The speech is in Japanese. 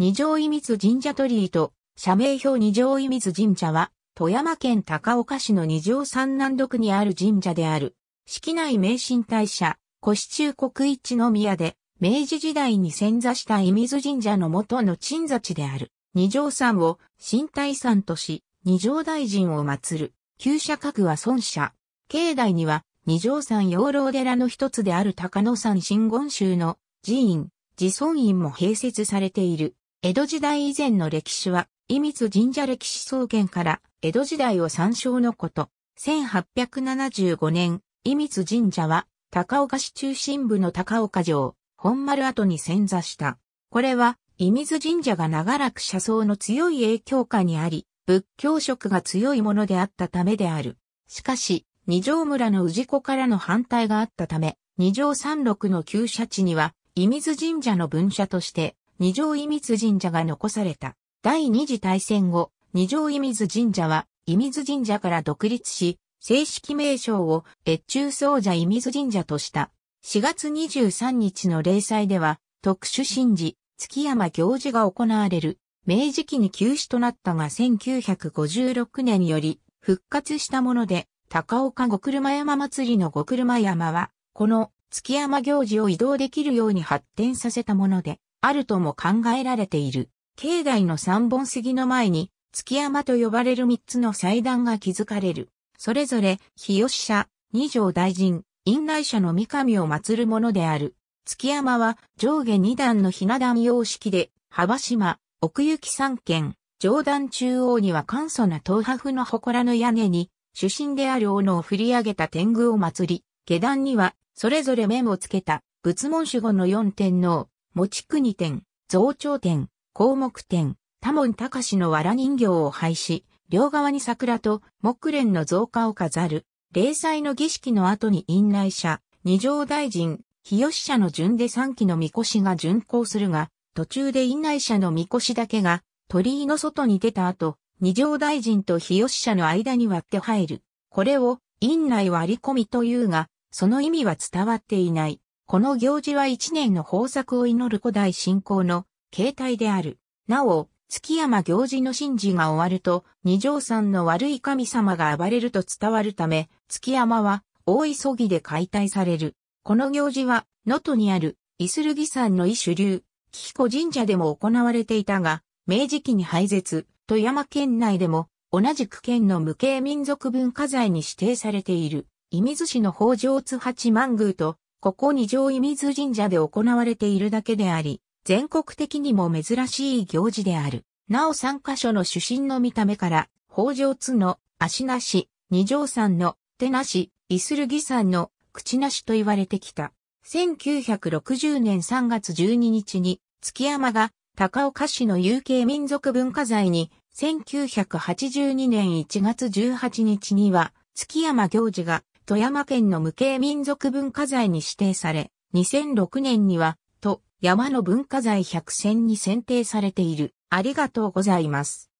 二条井水神社鳥居と、社名表二条井水神社は、富山県高岡市の二条三南独にある神社である。式内名神大社、古市中国一宮で、明治時代に潜座した伊水神社の元の鎮座地である。二条山を新大山とし、二条大臣を祀る。旧社格は孫社。境内には、二条山養老寺の一つである高野山真言宗の寺院、寺村院も併設されている。江戸時代以前の歴史は、伊密神社歴史創建から江戸時代を参照のこと。1875年、伊密神社は高岡市中心部の高岡城、本丸跡に潜座した。これは、伊密神社が長らく車窓の強い影響下にあり、仏教色が強いものであったためである。しかし、二条村の氏子からの反対があったため、二条三六の旧社地には、伊水神社の分社として二条伊水神社が残された。第二次大戦後、二条伊水神社は、伊水神社から独立し、正式名称を越中総社伊水神社とした。4月23日の例祭では、特殊神事、月山行事が行われる。明治期に休止となったが1956年より復活したもので、高岡五車山祭りの五車山は、この月山行事を移動できるように発展させたもので、あるとも考えられている。境内の三本杉の前に、月山と呼ばれる三つの祭壇が築かれる。それぞれ、日吉社、二条大臣、院内社の三神を祀るものである。月山は上下二段のひな壇様式で、幅島、奥行き三軒、上段中央には簡素な東破風の祠の屋根に、主神である斧を振り上げた天狗を祀り、下段には、それぞれ面をつけた、仏門守護の四天皇、持国店、増長店、項目店、多門隆の藁人形を廃止、両側に桜と木蓮の造花を飾る、霊祭の儀式の後に院内社、二条大臣、日吉社の順で三期の神輿が巡行するが、途中で院内社の神輿だけが鳥居の外に出た後、二条大臣と日吉社の間に割って入る。これを院内割り込みというが、その意味は伝わっていない。この行事は一年の豊作を祈る古代信仰の形態である。なお、月山行事の神事が終わると、二条山の悪い神様が暴れると伝わるため、月山は大急ぎで解体される。この行事は、能登にあるイスルギ山の異種流、キ子神社でも行われていたが、明治期に廃絶、富山県内でも、同じく県の無形民族文化財に指定されている、伊水市の北条津八幡宮と、ここ二条伊水神社で行われているだけであり、全国的にも珍しい行事である。なお三箇所の主神の見た目から、北条津の足なし、二条山の手なし、イスルギ山の口なしと言われてきた。1960年3月12日に、月山が高岡市の有形民族文化財に、1982年1月18日には、月山行事が富山県の無形民族文化財に指定され、2006年には、と、山の文化財100選に選定されている。ありがとうございます。